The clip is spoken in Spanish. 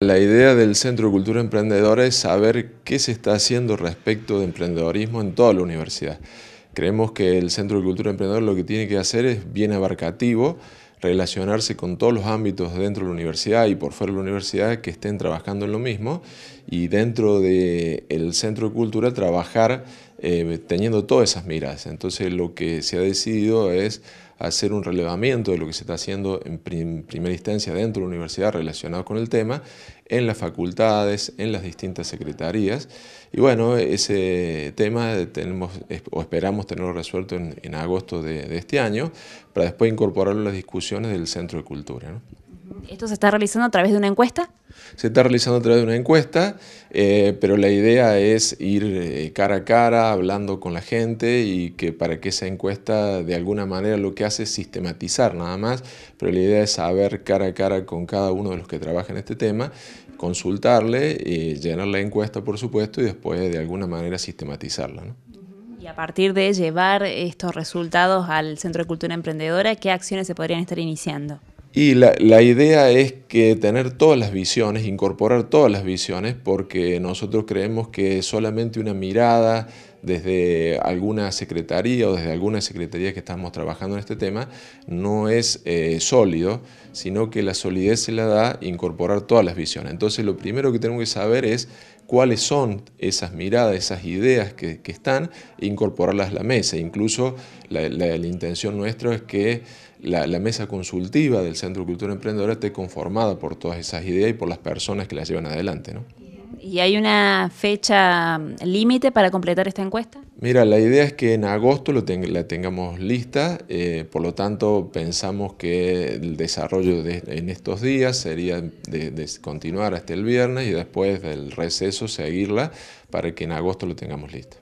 La idea del Centro de Cultura Emprendedora es saber qué se está haciendo respecto de emprendedorismo en toda la universidad. Creemos que el Centro de Cultura Emprendedora lo que tiene que hacer es bien abarcativo, relacionarse con todos los ámbitos dentro de la universidad y por fuera de la universidad que estén trabajando en lo mismo y dentro del Centro de Cultura trabajar eh, teniendo todas esas miras. Entonces lo que se ha decidido es hacer un relevamiento de lo que se está haciendo en primera instancia dentro de la universidad relacionado con el tema, en las facultades, en las distintas secretarías. Y bueno, ese tema tenemos esperamos tenerlo resuelto en, agosto de, este año para después incorporarlo a las discusiones del Centro de Cultura. ¿Esto se está realizando a través de una encuesta? Se está realizando a través de una encuesta, eh, pero la idea es ir eh, cara a cara, hablando con la gente y que para que esa encuesta de alguna manera lo que hace es sistematizar nada más, pero la idea es saber cara a cara con cada uno de los que trabaja en este tema, consultarle, eh, llenar la encuesta por supuesto y después de alguna manera sistematizarla. Y a partir de llevar estos resultados al Centro de Cultura Emprendedora, ¿qué acciones se podrían estar iniciando? Y la, idea es que tener todas las visiones, incorporar todas las visiones, porque nosotros creemos que solamente una mirada desde alguna secretaría o desde alguna secretaría que estamos trabajando en este tema no es eh, sólido, sino que la solidez se la da incorporar todas las visiones. Entonces lo primero que tenemos que saber es cuáles son esas miradas, esas ideas que, están, e incorporarlas a la mesa. Incluso la, intención nuestra es que la, mesa consultiva del Centro de Cultura Emprendedora esté conformada por todas esas ideas y por las personas que las llevan adelante. ¿no? ¿Y hay una fecha mm, límite para completar esta encuesta? Mira, la idea es que en agosto lo la tengamos lista, eh, por lo tanto pensamos que el desarrollo en estos días sería de continuar hasta el viernes y después del receso seguirla para que en agosto lo tengamos lista.